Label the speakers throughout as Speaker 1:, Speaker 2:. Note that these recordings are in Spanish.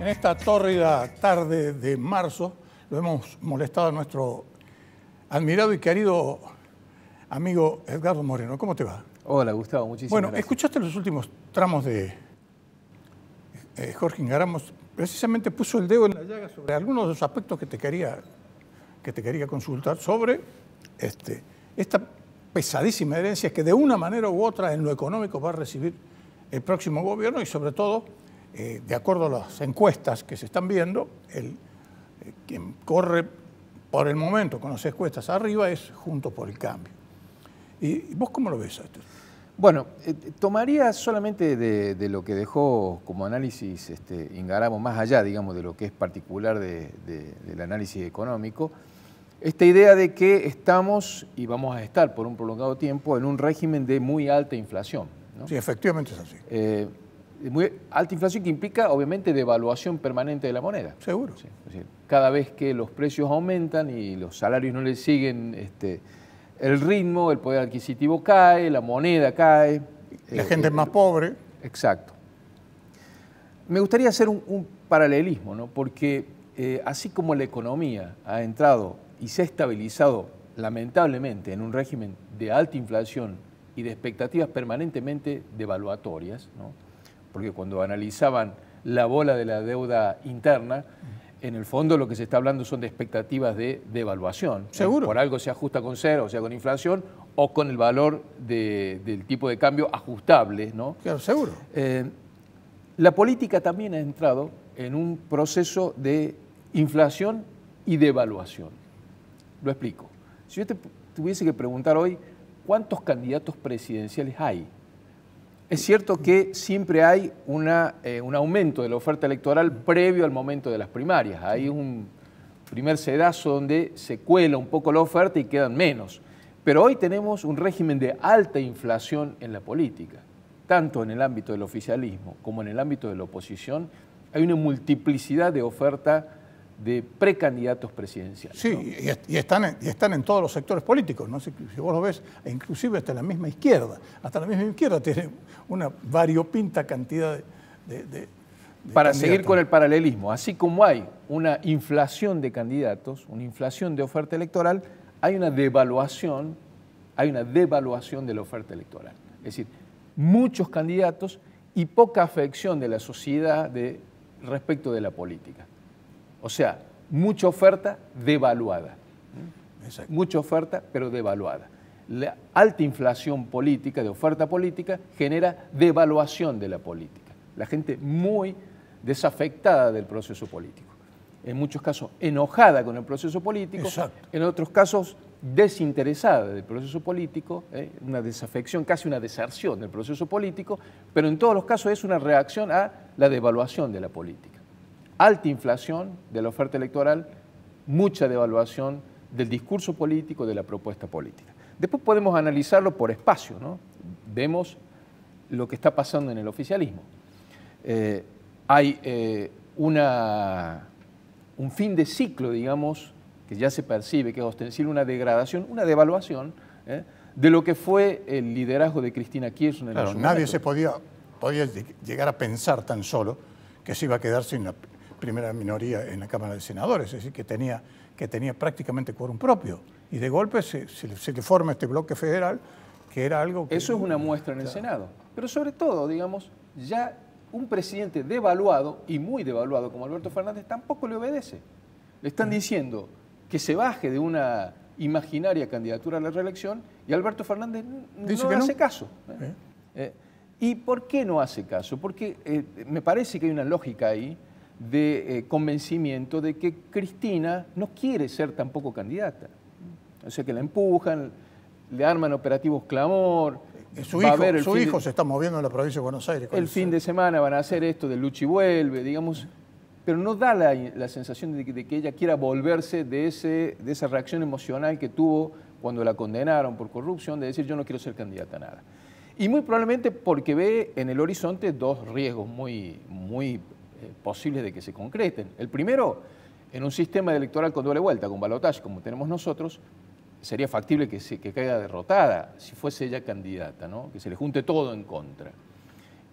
Speaker 1: En esta tórrida tarde de marzo lo hemos molestado a nuestro admirado y querido amigo Edgardo Moreno. ¿Cómo te va? Hola, Gustavo, muchísimas bueno, gracias. Bueno, escuchaste los últimos tramos de eh, Jorge Ingaramos. Precisamente puso el dedo en la llaga sobre algunos de los aspectos que te quería, que te quería consultar sobre este, esta pesadísima herencia que de una manera u otra en lo económico va a recibir el próximo gobierno y sobre todo eh, de acuerdo a las encuestas que se están viendo, el, eh, quien corre por el momento con las encuestas arriba es Juntos por el Cambio. ¿Y vos cómo lo ves esto?
Speaker 2: Bueno, eh, tomaría solamente de, lo que dejó como análisis este, Ingaramo, más allá, digamos, de lo que es particular del análisis económico, esta idea de que estamos y vamos a estar por un prolongado tiempo en un régimen de muy alta inflación.
Speaker 1: Sí, efectivamente es así
Speaker 2: muy alta inflación que implica obviamente devaluación permanente de la moneda. Seguro. cada vez que los precios aumentan y los salarios no le siguen este, el ritmo, el poder adquisitivo cae, la moneda cae. La gente eh, es más pobre. Exacto. Me gustaría hacer un, paralelismo, ¿no? porque eh, así como la economía ha entrado y se ha estabilizado lamentablemente en un régimen de alta inflación y de expectativas permanentemente devaluatorias, ¿no? porque cuando analizaban la bola de la deuda interna, en el fondo lo que se está hablando son de expectativas de devaluación. ¿Eh? Seguro. Por algo se ajusta con cero, o sea, con inflación, o con el valor del tipo de cambio ajustable, ¿no? Claro, seguro. Eh, la política también ha entrado en un proceso de inflación y devaluación. Lo explico. Si yo te tuviese que preguntar hoy, ¿cuántos candidatos presidenciales hay? Es cierto que siempre hay eh, un aumento de la oferta electoral previo al momento de las primarias. Hay un primer sedazo donde se cuela un poco la oferta y quedan menos. Pero hoy tenemos un régimen de alta inflación en la política, tanto en el ámbito del oficialismo como en el ámbito de la oposición. Hay una multiplicidad de oferta de precandidatos presidenciales. Sí,
Speaker 1: y, están en, y están en todos los sectores políticos, ¿no? Si, vos lo ves, e inclusive hasta la misma izquierda, hasta la misma izquierda tiene una variopinta cantidad de...
Speaker 2: de Para seguir con el paralelismo, así como hay una inflación de candidatos, una inflación de oferta electoral, hay una devaluación, hay una devaluación de la oferta electoral. Es decir, muchos candidatos y poca afección de la sociedad de, respecto de la política. O sea, mucha oferta devaluada. Mucha oferta, pero devaluada. La alta inflación política, de oferta política, genera devaluación de la política. La gente muy desafectada del proceso político. En muchos casos enojada con el proceso político, en otros casos desinteresada del proceso político, ¿eh? una desafección, casi una deserción del proceso político, pero en todos los casos es una reacción a la devaluación de la política alta inflación de la oferta electoral, mucha devaluación del discurso político, de la propuesta política. Después podemos analizarlo por espacio, ¿no? Vemos lo que está pasando en el oficialismo. Eh, hay eh, una, un fin de ciclo, digamos, que ya se percibe, que es ostensible, una degradación, una devaluación ¿eh? de lo que fue el liderazgo de Cristina
Speaker 1: Kirchner. Claro, nadie se podía, podía llegar a pensar tan solo que se iba a quedar sin la, primera minoría en la Cámara de Senadores, es decir, que tenía, que tenía prácticamente quórum propio. Y de golpe se, le forma este bloque federal, que era algo que... Eso es una muestra en el Senado. Pero sobre todo, digamos, ya un presidente devaluado, y muy
Speaker 2: devaluado como Alberto Fernández, tampoco le obedece. Le están mm. diciendo que se baje de una imaginaria candidatura a la reelección y Alberto Fernández no, hace caso. ¿eh? Eh. Eh, ¿Y por qué no hace caso? Porque me parece que hay una lógica ahí de eh, convencimiento de que Cristina no quiere ser tampoco candidata. O sea que la empujan, le arman operativos clamor. Eh, su hijo, su hijo
Speaker 1: se está moviendo en la provincia de Buenos Aires. El
Speaker 2: fin de semana van a hacer esto de y vuelve, digamos, pero no da la, sensación de que, ella quiera volverse de, ese, de esa reacción emocional que tuvo cuando la condenaron por corrupción, de decir yo no quiero ser candidata a nada. Y muy probablemente porque ve en el horizonte dos riesgos muy, muy eh, posibles de que se concreten. El primero, en un sistema electoral con doble vuelta, con balotaje como tenemos nosotros, sería factible que, se, caiga derrotada si fuese ella candidata, ¿no? que se le junte todo en contra.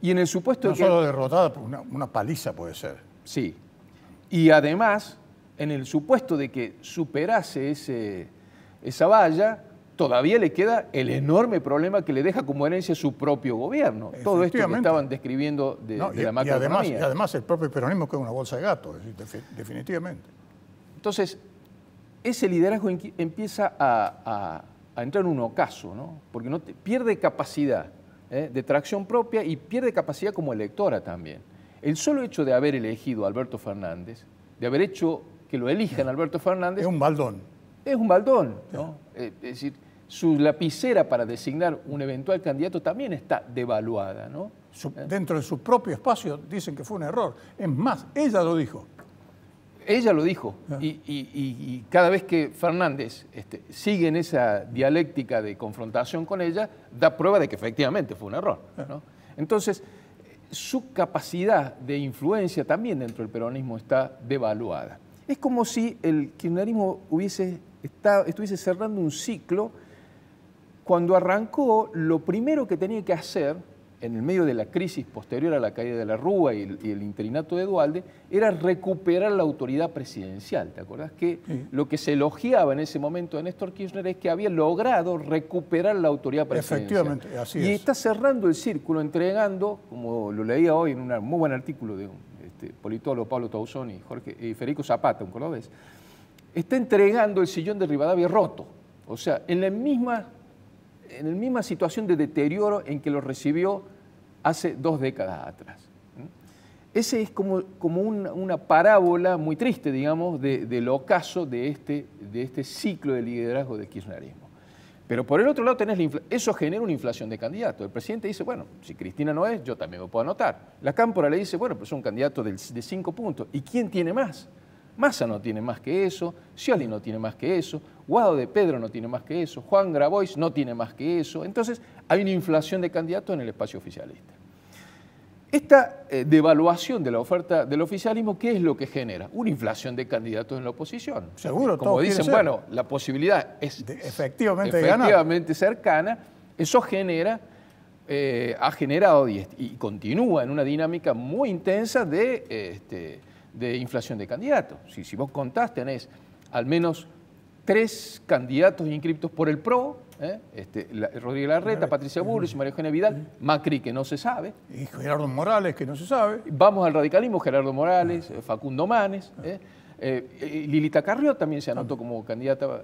Speaker 1: Y en el supuesto no de solo derrotada, una, una paliza puede ser.
Speaker 2: Sí. Y además, en el supuesto de que superase ese, esa valla, todavía le queda el enorme problema que le deja como herencia su propio gobierno. Todo esto que estaban describiendo de, la macroeconomía. Y
Speaker 1: además, el propio peronismo que es una bolsa de gato, definitivamente. Entonces, ese liderazgo
Speaker 2: empieza a, entrar en un ocaso, ¿no? porque no pierde capacidad ¿eh? de tracción propia y pierde capacidad como electora también. El solo hecho de haber elegido a Alberto Fernández, de haber hecho que lo elijan Alberto Fernández... Es un baldón. Es un
Speaker 1: baldón, ¿no?
Speaker 2: Eh, es decir, su lapicera para designar un eventual candidato también está
Speaker 1: devaluada, ¿no? Eh. dentro de su propio espacio dicen que fue un error. Es más, ella lo dijo. Ella lo dijo. Ah. Y, cada vez que Fernández
Speaker 2: este, sigue en esa dialéctica de confrontación con ella, da prueba de que efectivamente fue un error. Ah. Entonces, su capacidad de influencia también dentro del peronismo está devaluada. Es como si el kirchnerismo hubiese, estuviese cerrando un ciclo cuando arrancó, lo primero que tenía que hacer, en el medio de la crisis posterior a la caída de la Rúa y el, internato interinato de Dualde, era recuperar la autoridad presidencial. ¿Te acordás que lo que se elogiaba en ese momento de Néstor Kirchner es que había logrado recuperar la autoridad presidencial? Efectivamente, así es. Y está cerrando el círculo, entregando, como lo leía hoy en un muy buen artículo de un este, politólogo Pablo Tauzón y, Jorge, y Federico Zapata, un cordobés, está entregando el sillón de Rivadavia roto. O sea, en la misma en la misma situación de deterioro en que lo recibió hace dos décadas atrás. Ese es como, una parábola muy triste, digamos, del ocaso este, de este, ciclo de liderazgo de kirchnerismo. Pero por el otro lado tenés eso genera una inflación de candidatos. El presidente dice, bueno, si Cristina no es, yo también me puedo anotar. La cámpora le dice, bueno, pues es un candidato de cinco puntos. ¿Y quién tiene más? Massa no tiene más que eso, Scioli no tiene más que eso, Guado de Pedro no tiene más que eso, Juan Grabois no tiene más que eso. Entonces hay una inflación de candidatos en el espacio oficialista. Esta eh, devaluación de la oferta del oficialismo, ¿qué es lo que genera? Una inflación de candidatos en la oposición.
Speaker 1: Seguro, Como dicen, bueno,
Speaker 2: la posibilidad es
Speaker 1: efectivamente,
Speaker 2: cercana. Eso genera, eh, ha generado y, y, continúa en una dinámica muy intensa de este, de inflación de candidatos. Si, si vos contaste, tenés al menos tres candidatos inscriptos por el PRO, ¿eh? este, Rodríguez Larreta, Patricia Burris, María Eugenia Vidal, Macri, que no se sabe. Y Gerardo Morales, que no se sabe. Vamos al radicalismo, Gerardo Morales, Facundo Manes. ¿eh? Eh, Lilita Carrió también se anotó ah. como candidata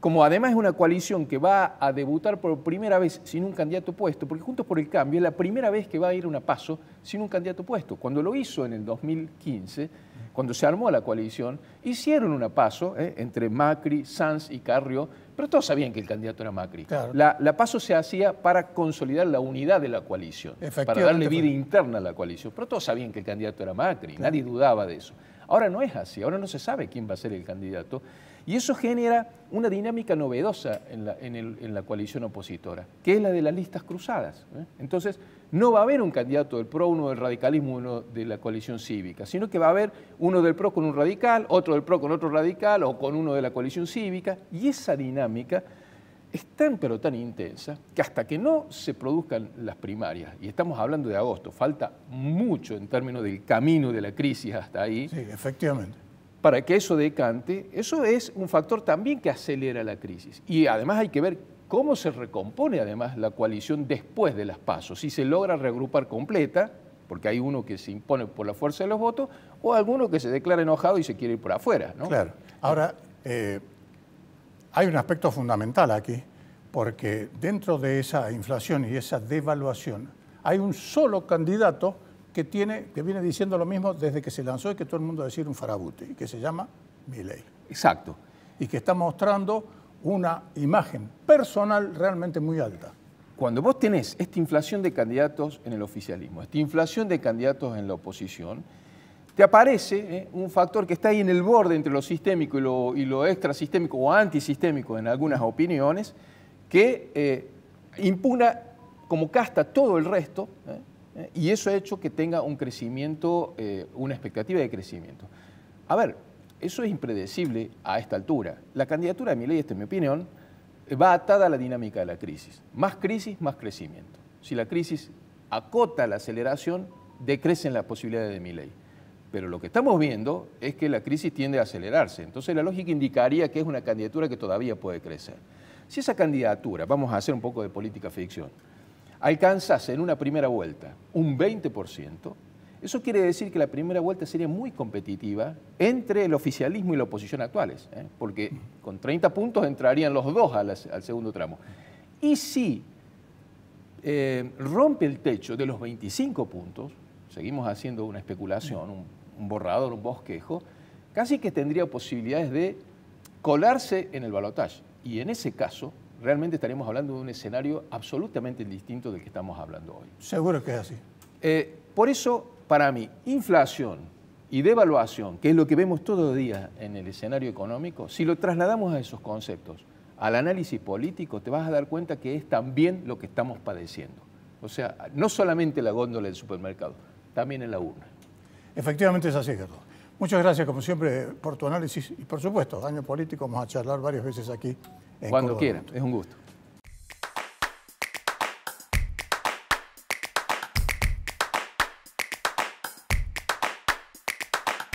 Speaker 2: como además es una coalición que va a debutar por primera vez sin un candidato puesto, porque Juntos por el Cambio es la primera vez que va a ir a una paso sin un candidato puesto. Cuando lo hizo en el 2015, cuando se armó la coalición, hicieron una paso eh, entre Macri, Sanz y Carrió, pero todos sabían que el candidato era Macri. La, paso se hacía para consolidar la unidad de la coalición, para darle vida interna a la coalición, pero todos sabían que el candidato era Macri, nadie dudaba de eso. Ahora no es así, ahora no se sabe quién va a ser el candidato. Y eso genera una dinámica novedosa en la, coalición opositora, que es la de las listas cruzadas. ¿eh? Entonces, no va a haber un candidato del PRO, uno del radicalismo, uno de la coalición cívica, sino que va a haber uno del PRO con un radical, otro del PRO con otro radical o con uno de la coalición cívica. Y esa dinámica es tan pero tan intensa que hasta que no se produzcan las primarias, y estamos hablando de agosto, falta mucho en términos del camino de la crisis hasta ahí. Sí,
Speaker 1: efectivamente
Speaker 2: para que eso decante, eso es un factor también que acelera la crisis. Y además hay que ver cómo se recompone además la coalición después de las pasos, si se logra reagrupar completa, porque hay uno que se impone por la fuerza de los votos, o alguno que se declara enojado y se quiere ir por afuera. Claro.
Speaker 1: Ahora, eh, hay un aspecto fundamental aquí, porque dentro de esa inflación y esa devaluación hay un solo candidato que, tiene, que viene diciendo lo mismo desde que se lanzó y que todo el mundo decir un farabute, que se llama Milei. Exacto. Y que está mostrando una imagen personal realmente muy alta. Cuando vos tenés esta inflación
Speaker 2: de candidatos en el oficialismo, esta inflación de candidatos en la oposición, te aparece eh, un factor que está ahí en el borde entre lo sistémico y lo, y lo extrasistémico o antisistémico en algunas opiniones, que eh, impugna como casta todo el resto, eh, y eso ha hecho que tenga un crecimiento, eh, una expectativa de crecimiento. A ver, eso es impredecible a esta altura. La candidatura de ley, esta es mi opinión, va atada a la dinámica de la crisis. Más crisis, más crecimiento. Si la crisis acota la aceleración, decrecen las posibilidades de ley. Pero lo que estamos viendo es que la crisis tiende a acelerarse. Entonces la lógica indicaría que es una candidatura que todavía puede crecer. Si esa candidatura, vamos a hacer un poco de política ficción, alcanzase en una primera vuelta un 20%, eso quiere decir que la primera vuelta sería muy competitiva entre el oficialismo y la oposición actuales, ¿eh? porque con 30 puntos entrarían los dos al, segundo tramo. Y si eh, rompe el techo de los 25 puntos, seguimos haciendo una especulación, un, un borrador, un bosquejo, casi que tendría posibilidades de colarse en el balotaje. Y en ese caso, realmente estaríamos hablando de un escenario absolutamente distinto del que estamos hablando
Speaker 1: hoy. Seguro que es así.
Speaker 2: Eh, por eso, para mí, inflación y devaluación, que es lo que vemos todos los días en el escenario económico, si lo trasladamos a esos conceptos, al análisis político, te vas a dar cuenta que es también lo que estamos padeciendo. O sea, no solamente la góndola del supermercado, también en la urna.
Speaker 1: Efectivamente es así, Gerardo. Muchas gracias, como siempre, por tu análisis y, por supuesto, año político, vamos a charlar varias veces aquí cuando quieran,
Speaker 2: es un gusto.